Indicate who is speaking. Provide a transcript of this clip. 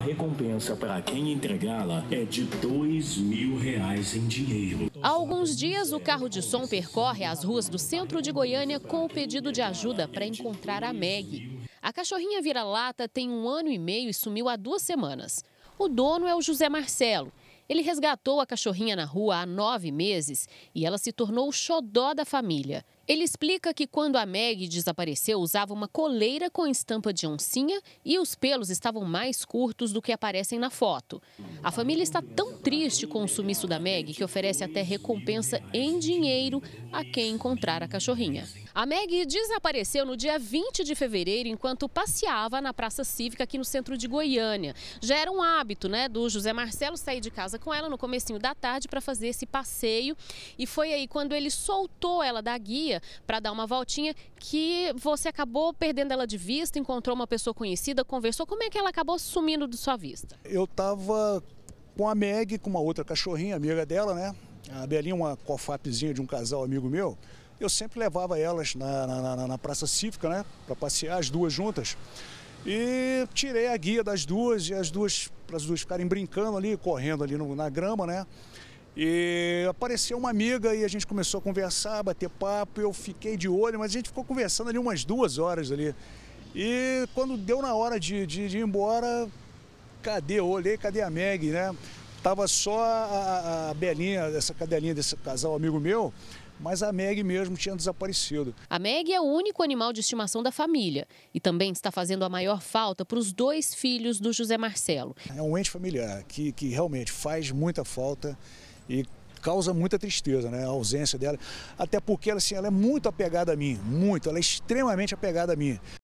Speaker 1: A recompensa para quem entregá-la é de dois mil reais em dinheiro.
Speaker 2: Há alguns dias, o carro de som percorre as ruas do centro de Goiânia com o pedido de ajuda para encontrar a Meg. A cachorrinha vira-lata tem um ano e meio e sumiu há duas semanas. O dono é o José Marcelo. Ele resgatou a cachorrinha na rua há nove meses e ela se tornou o xodó da família. Ele explica que quando a Meg desapareceu, usava uma coleira com estampa de oncinha e os pelos estavam mais curtos do que aparecem na foto. A família está tão triste com o sumiço da Meg que oferece até recompensa em dinheiro a quem encontrar a cachorrinha. A Meg desapareceu no dia 20 de fevereiro enquanto passeava na Praça Cívica aqui no centro de Goiânia. Já era um hábito, né, do José Marcelo sair de casa com ela no comecinho da tarde para fazer esse passeio e foi aí quando ele soltou ela da guia para dar uma voltinha que você acabou perdendo ela de vista, encontrou uma pessoa conhecida, conversou. Como é que ela acabou sumindo de sua vista?
Speaker 1: Eu estava com a Meg, com uma outra cachorrinha, amiga dela, né? A Belinha, uma cofapzinha de um casal amigo meu. Eu sempre levava elas na, na, na Praça Cívica, né? Para passear as duas juntas. E tirei a guia das duas e as duas, para as duas ficarem brincando ali, correndo ali no, na grama, né? E apareceu uma amiga e a gente começou a conversar, bater papo, eu fiquei de olho, mas a gente ficou conversando ali umas duas horas ali. E quando deu na hora de, de, de ir embora, cadê? Eu olhei, cadê a Meg, né? Tava só a, a Belinha, essa cadelinha desse casal amigo meu, mas a Meg mesmo tinha desaparecido.
Speaker 2: A Meg é o único animal de estimação da família e também está fazendo a maior falta para os dois filhos do José Marcelo.
Speaker 1: É um ente familiar que, que realmente faz muita falta. E causa muita tristeza, né? A ausência dela. Até porque assim, ela é muito apegada a mim, muito, ela é extremamente apegada a mim.